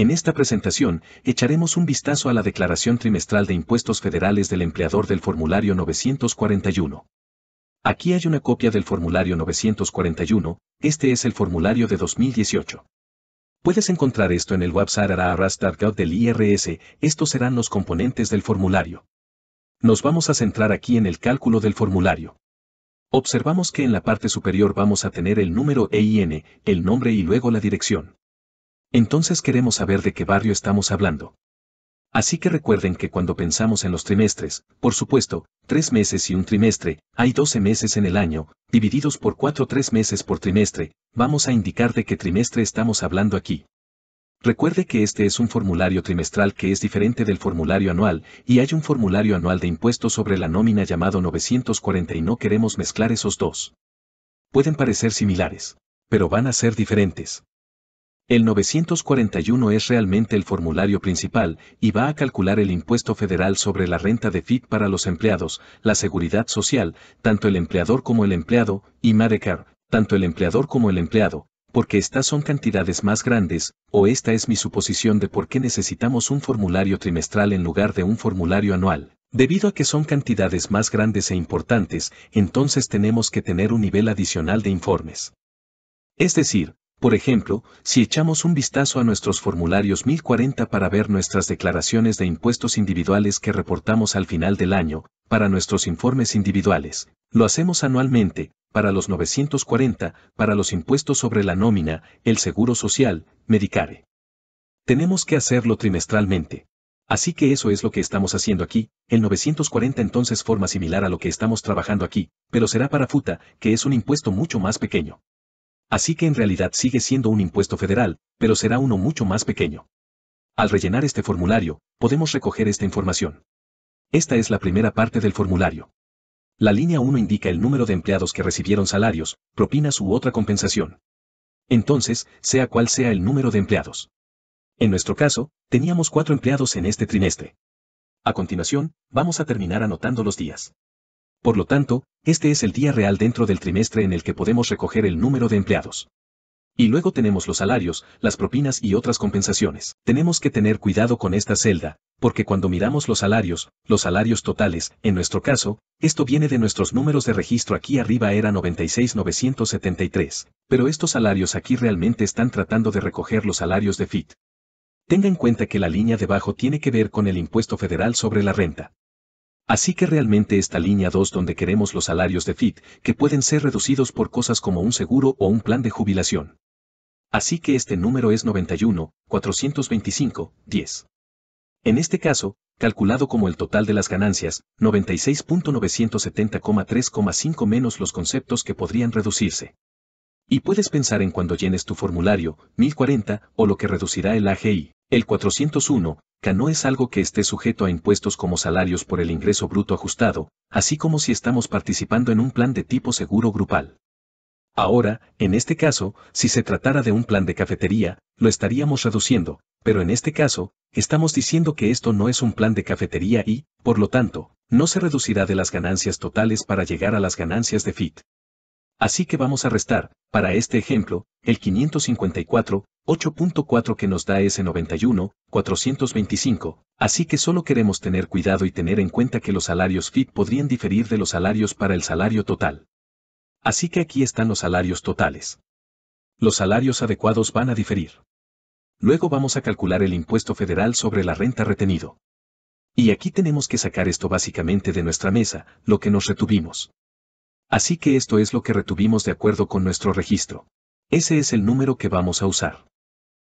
En esta presentación, echaremos un vistazo a la Declaración Trimestral de Impuestos Federales del Empleador del Formulario 941. Aquí hay una copia del Formulario 941, este es el formulario de 2018. Puedes encontrar esto en el website del IRS, estos serán los componentes del formulario. Nos vamos a centrar aquí en el cálculo del formulario. Observamos que en la parte superior vamos a tener el número EIN, el nombre y luego la dirección. Entonces queremos saber de qué barrio estamos hablando. Así que recuerden que cuando pensamos en los trimestres, por supuesto, tres meses y un trimestre, hay 12 meses en el año, divididos por cuatro tres meses por trimestre, vamos a indicar de qué trimestre estamos hablando aquí. Recuerde que este es un formulario trimestral que es diferente del formulario anual, y hay un formulario anual de impuestos sobre la nómina llamado 940 y no queremos mezclar esos dos. Pueden parecer similares, pero van a ser diferentes. El 941 es realmente el formulario principal y va a calcular el impuesto federal sobre la renta de FIT para los empleados, la seguridad social, tanto el empleador como el empleado, y Medicare, tanto el empleador como el empleado, porque estas son cantidades más grandes, o esta es mi suposición de por qué necesitamos un formulario trimestral en lugar de un formulario anual. Debido a que son cantidades más grandes e importantes, entonces tenemos que tener un nivel adicional de informes. Es decir, por ejemplo, si echamos un vistazo a nuestros formularios 1040 para ver nuestras declaraciones de impuestos individuales que reportamos al final del año, para nuestros informes individuales, lo hacemos anualmente, para los 940, para los impuestos sobre la nómina, el seguro social, Medicare. Tenemos que hacerlo trimestralmente. Así que eso es lo que estamos haciendo aquí, el 940 entonces forma similar a lo que estamos trabajando aquí, pero será para FUTA, que es un impuesto mucho más pequeño. Así que en realidad sigue siendo un impuesto federal, pero será uno mucho más pequeño. Al rellenar este formulario, podemos recoger esta información. Esta es la primera parte del formulario. La línea 1 indica el número de empleados que recibieron salarios, propinas u otra compensación. Entonces, sea cual sea el número de empleados. En nuestro caso, teníamos cuatro empleados en este trimestre. A continuación, vamos a terminar anotando los días. Por lo tanto, este es el día real dentro del trimestre en el que podemos recoger el número de empleados. Y luego tenemos los salarios, las propinas y otras compensaciones. Tenemos que tener cuidado con esta celda, porque cuando miramos los salarios, los salarios totales, en nuestro caso, esto viene de nuestros números de registro aquí arriba era 96.973, pero estos salarios aquí realmente están tratando de recoger los salarios de FIT. Tenga en cuenta que la línea debajo tiene que ver con el impuesto federal sobre la renta. Así que realmente esta línea 2 donde queremos los salarios de FIT, que pueden ser reducidos por cosas como un seguro o un plan de jubilación. Así que este número es 91, 425, 10. En este caso, calculado como el total de las ganancias, 96.970,3,5 menos los conceptos que podrían reducirse. Y puedes pensar en cuando llenes tu formulario, 1040, o lo que reducirá el AGI, el 401, no es algo que esté sujeto a impuestos como salarios por el ingreso bruto ajustado, así como si estamos participando en un plan de tipo seguro grupal. Ahora, en este caso, si se tratara de un plan de cafetería, lo estaríamos reduciendo, pero en este caso, estamos diciendo que esto no es un plan de cafetería y, por lo tanto, no se reducirá de las ganancias totales para llegar a las ganancias de FIT. Así que vamos a restar, para este ejemplo, el 554, 8.4 que nos da ese 91, 425, así que solo queremos tener cuidado y tener en cuenta que los salarios FIT podrían diferir de los salarios para el salario total. Así que aquí están los salarios totales. Los salarios adecuados van a diferir. Luego vamos a calcular el impuesto federal sobre la renta retenido. Y aquí tenemos que sacar esto básicamente de nuestra mesa, lo que nos retuvimos. Así que esto es lo que retuvimos de acuerdo con nuestro registro. Ese es el número que vamos a usar.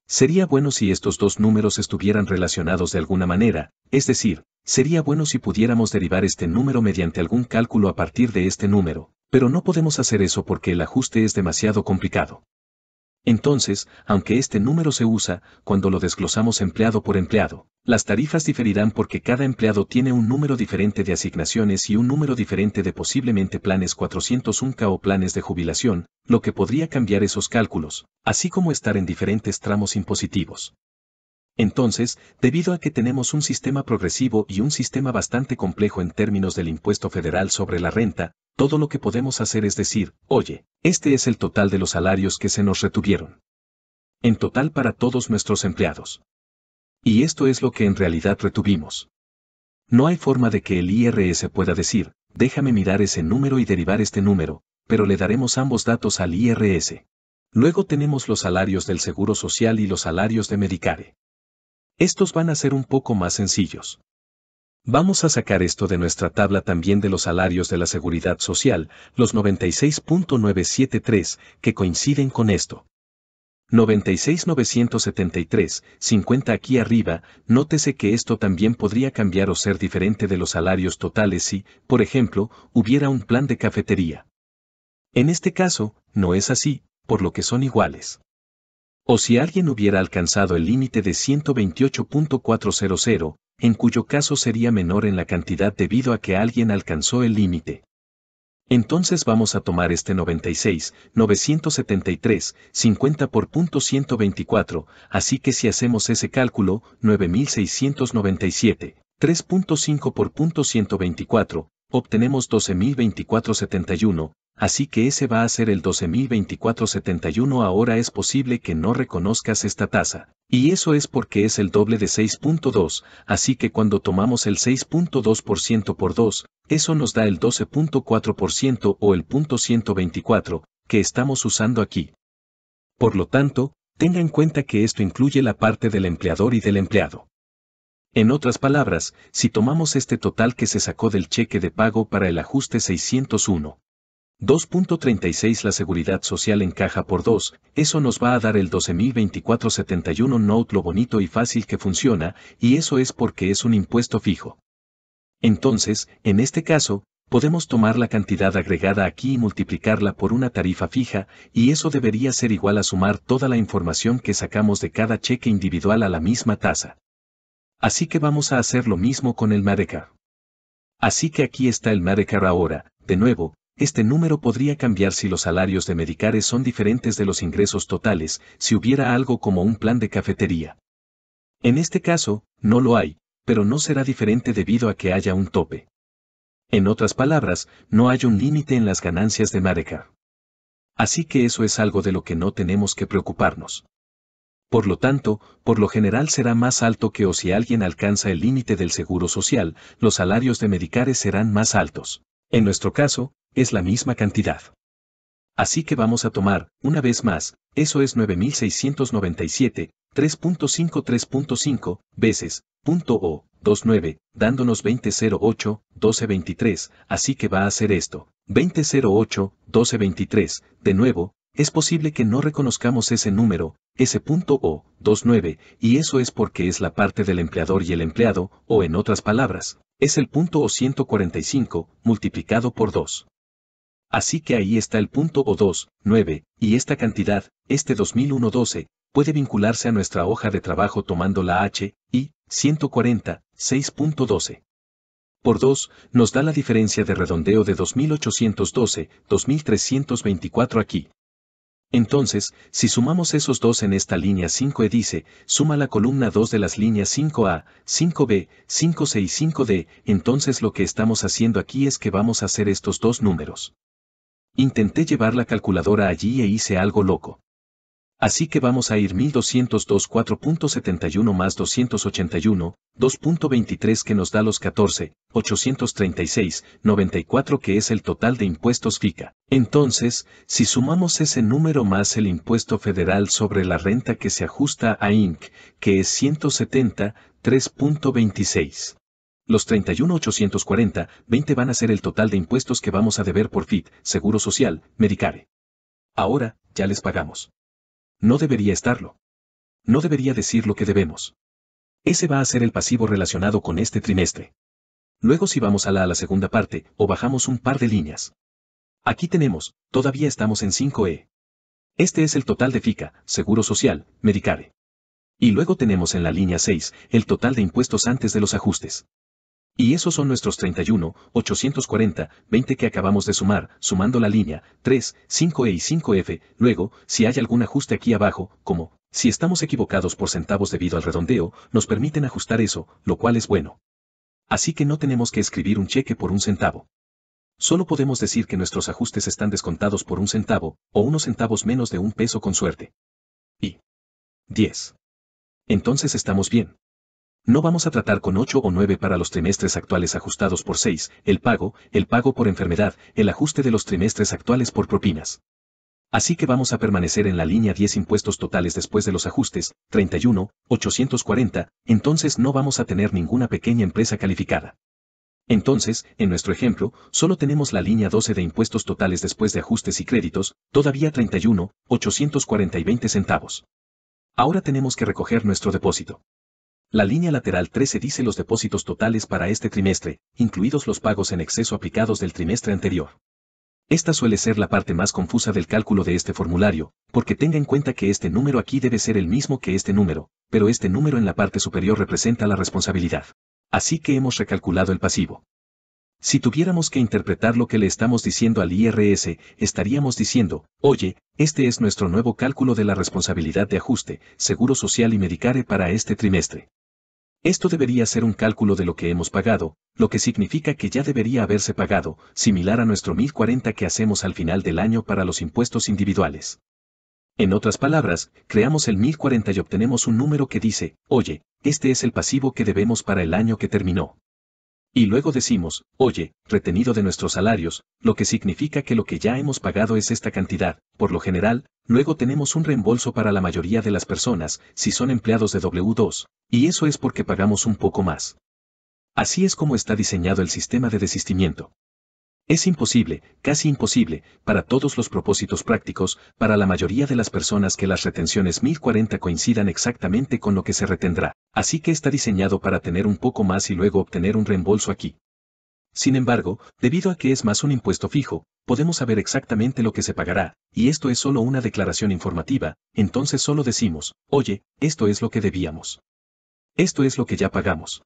Sería bueno si estos dos números estuvieran relacionados de alguna manera, es decir, sería bueno si pudiéramos derivar este número mediante algún cálculo a partir de este número, pero no podemos hacer eso porque el ajuste es demasiado complicado. Entonces, aunque este número se usa, cuando lo desglosamos empleado por empleado, las tarifas diferirán porque cada empleado tiene un número diferente de asignaciones y un número diferente de posiblemente planes 401k o planes de jubilación, lo que podría cambiar esos cálculos, así como estar en diferentes tramos impositivos. Entonces, debido a que tenemos un sistema progresivo y un sistema bastante complejo en términos del impuesto federal sobre la renta, todo lo que podemos hacer es decir, oye, este es el total de los salarios que se nos retuvieron. En total para todos nuestros empleados. Y esto es lo que en realidad retuvimos. No hay forma de que el IRS pueda decir, déjame mirar ese número y derivar este número, pero le daremos ambos datos al IRS. Luego tenemos los salarios del Seguro Social y los salarios de Medicare. Estos van a ser un poco más sencillos. Vamos a sacar esto de nuestra tabla también de los salarios de la Seguridad Social, los 96.973, que coinciden con esto. 96973, 50 aquí arriba, nótese que esto también podría cambiar o ser diferente de los salarios totales si, por ejemplo, hubiera un plan de cafetería. En este caso, no es así, por lo que son iguales. O si alguien hubiera alcanzado el límite de 128.400, en cuyo caso sería menor en la cantidad debido a que alguien alcanzó el límite. Entonces vamos a tomar este 96, 973, 50 por punto 124, así que si hacemos ese cálculo, 9697, 3.5 por punto 124, obtenemos 12.024.71, así que ese va a ser el 12.024.71 ahora es posible que no reconozcas esta tasa, y eso es porque es el doble de 6.2, así que cuando tomamos el 6.2% por 2, eso nos da el 12.4% o el 124, que estamos usando aquí. Por lo tanto, tenga en cuenta que esto incluye la parte del empleador y del empleado. En otras palabras, si tomamos este total que se sacó del cheque de pago para el ajuste 601. 2.36 La seguridad social encaja por 2, eso nos va a dar el 12.024.71 Note lo bonito y fácil que funciona, y eso es porque es un impuesto fijo. Entonces, en este caso, podemos tomar la cantidad agregada aquí y multiplicarla por una tarifa fija, y eso debería ser igual a sumar toda la información que sacamos de cada cheque individual a la misma tasa. Así que vamos a hacer lo mismo con el Medicare. Así que aquí está el Medicare ahora, de nuevo, este número podría cambiar si los salarios de Medicares son diferentes de los ingresos totales, si hubiera algo como un plan de cafetería. En este caso, no lo hay, pero no será diferente debido a que haya un tope. En otras palabras, no hay un límite en las ganancias de Medicare. Así que eso es algo de lo que no tenemos que preocuparnos. Por lo tanto, por lo general será más alto que o si alguien alcanza el límite del seguro social, los salarios de medicares serán más altos. En nuestro caso, es la misma cantidad. Así que vamos a tomar, una vez más, eso es 9.697, 3.5 3.5 veces, punto o, 29, dándonos 2008, 1223, así que va a ser esto, 2008, 1223, de nuevo, es posible que no reconozcamos ese número, ese punto o 29, y eso es porque es la parte del empleador y el empleado, o en otras palabras, es el punto o 145, multiplicado por 2. Así que ahí está el punto o 2, 9, y esta cantidad, este 2001-12, puede vincularse a nuestra hoja de trabajo tomando la H, y 140, 6.12 por 2, nos da la diferencia de redondeo de 2812, 2324 aquí. Entonces, si sumamos esos dos en esta línea 5E dice, suma la columna 2 de las líneas 5A, 5B, 5C y 5D, entonces lo que estamos haciendo aquí es que vamos a hacer estos dos números. Intenté llevar la calculadora allí e hice algo loco. Así que vamos a ir 1,202,4.71 más 281, 2.23 que nos da los 14, 836, 94 que es el total de impuestos FICA. Entonces, si sumamos ese número más el impuesto federal sobre la renta que se ajusta a INC, que es 170, 3.26 los 840 20 van a ser el total de impuestos que vamos a deber por FIT, Seguro Social, Medicare. Ahora, ya les pagamos. No debería estarlo. No debería decir lo que debemos. Ese va a ser el pasivo relacionado con este trimestre. Luego si vamos a la, segunda parte, o bajamos un par de líneas. Aquí tenemos, todavía estamos en 5E. Este es el total de FICA, Seguro Social, Medicare. Y luego tenemos en la línea 6, el total de impuestos antes de los ajustes. Y esos son nuestros 31, 840, 20 que acabamos de sumar, sumando la línea 3, 5E y 5F, luego, si hay algún ajuste aquí abajo, como, si estamos equivocados por centavos debido al redondeo, nos permiten ajustar eso, lo cual es bueno. Así que no tenemos que escribir un cheque por un centavo. Solo podemos decir que nuestros ajustes están descontados por un centavo, o unos centavos menos de un peso con suerte. Y 10. Entonces estamos bien. No vamos a tratar con 8 o 9 para los trimestres actuales ajustados por 6, el pago, el pago por enfermedad, el ajuste de los trimestres actuales por propinas. Así que vamos a permanecer en la línea 10 impuestos totales después de los ajustes, 31, 840, entonces no vamos a tener ninguna pequeña empresa calificada. Entonces, en nuestro ejemplo, solo tenemos la línea 12 de impuestos totales después de ajustes y créditos, todavía 31, 840 y 20 centavos. Ahora tenemos que recoger nuestro depósito. La línea lateral 13 dice los depósitos totales para este trimestre, incluidos los pagos en exceso aplicados del trimestre anterior. Esta suele ser la parte más confusa del cálculo de este formulario, porque tenga en cuenta que este número aquí debe ser el mismo que este número, pero este número en la parte superior representa la responsabilidad. Así que hemos recalculado el pasivo. Si tuviéramos que interpretar lo que le estamos diciendo al IRS, estaríamos diciendo, oye, este es nuestro nuevo cálculo de la responsabilidad de ajuste, Seguro Social y Medicare para este trimestre. Esto debería ser un cálculo de lo que hemos pagado, lo que significa que ya debería haberse pagado, similar a nuestro 1040 que hacemos al final del año para los impuestos individuales. En otras palabras, creamos el 1040 y obtenemos un número que dice, oye, este es el pasivo que debemos para el año que terminó. Y luego decimos, oye, retenido de nuestros salarios, lo que significa que lo que ya hemos pagado es esta cantidad, por lo general, luego tenemos un reembolso para la mayoría de las personas, si son empleados de W2, y eso es porque pagamos un poco más. Así es como está diseñado el sistema de desistimiento. Es imposible, casi imposible, para todos los propósitos prácticos, para la mayoría de las personas que las retenciones 1040 coincidan exactamente con lo que se retendrá, así que está diseñado para tener un poco más y luego obtener un reembolso aquí. Sin embargo, debido a que es más un impuesto fijo, podemos saber exactamente lo que se pagará, y esto es solo una declaración informativa, entonces solo decimos, oye, esto es lo que debíamos. Esto es lo que ya pagamos.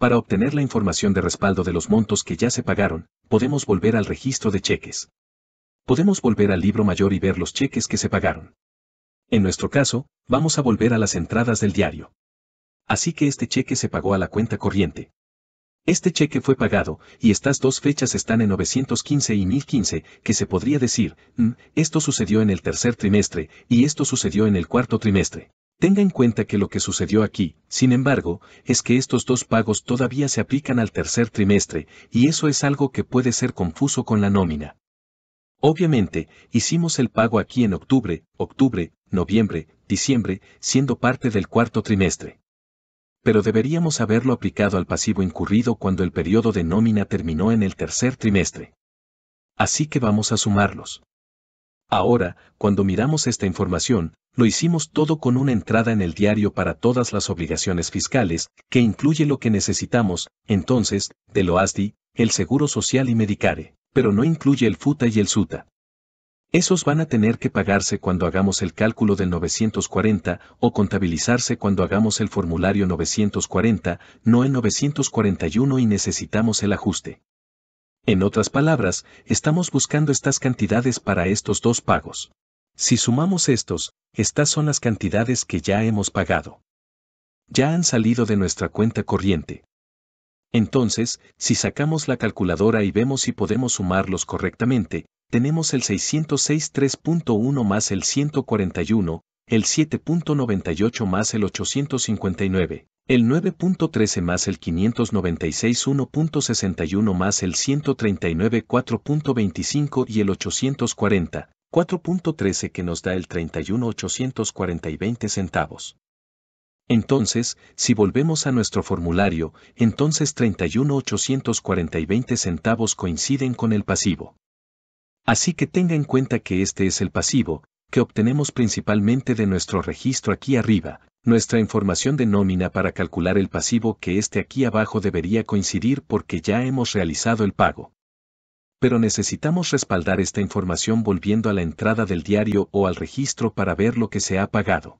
Para obtener la información de respaldo de los montos que ya se pagaron, podemos volver al registro de cheques. Podemos volver al libro mayor y ver los cheques que se pagaron. En nuestro caso, vamos a volver a las entradas del diario. Así que este cheque se pagó a la cuenta corriente. Este cheque fue pagado, y estas dos fechas están en 915 y 1015, que se podría decir, mm, esto sucedió en el tercer trimestre, y esto sucedió en el cuarto trimestre. Tenga en cuenta que lo que sucedió aquí, sin embargo, es que estos dos pagos todavía se aplican al tercer trimestre, y eso es algo que puede ser confuso con la nómina. Obviamente, hicimos el pago aquí en octubre, octubre, noviembre, diciembre, siendo parte del cuarto trimestre. Pero deberíamos haberlo aplicado al pasivo incurrido cuando el periodo de nómina terminó en el tercer trimestre. Así que vamos a sumarlos. Ahora, cuando miramos esta información, lo hicimos todo con una entrada en el diario para todas las obligaciones fiscales, que incluye lo que necesitamos, entonces, de lo ASDI, el Seguro Social y Medicare, pero no incluye el FUTA y el SUTA. Esos van a tener que pagarse cuando hagamos el cálculo del 940 o contabilizarse cuando hagamos el formulario 940, no el 941 y necesitamos el ajuste. En otras palabras, estamos buscando estas cantidades para estos dos pagos. Si sumamos estos, estas son las cantidades que ya hemos pagado. Ya han salido de nuestra cuenta corriente. Entonces, si sacamos la calculadora y vemos si podemos sumarlos correctamente, tenemos el 606.3.1 más el 141, el 7.98 más el 859, el 9.13 más el 596 1.61 más el 139 4.25 y el 840 4.13 que nos da el 31 840 20 centavos. Entonces, si volvemos a nuestro formulario, entonces 31 840 20 centavos coinciden con el pasivo. Así que tenga en cuenta que este es el pasivo, que obtenemos principalmente de nuestro registro aquí arriba, nuestra información de nómina para calcular el pasivo que este aquí abajo debería coincidir porque ya hemos realizado el pago. Pero necesitamos respaldar esta información volviendo a la entrada del diario o al registro para ver lo que se ha pagado.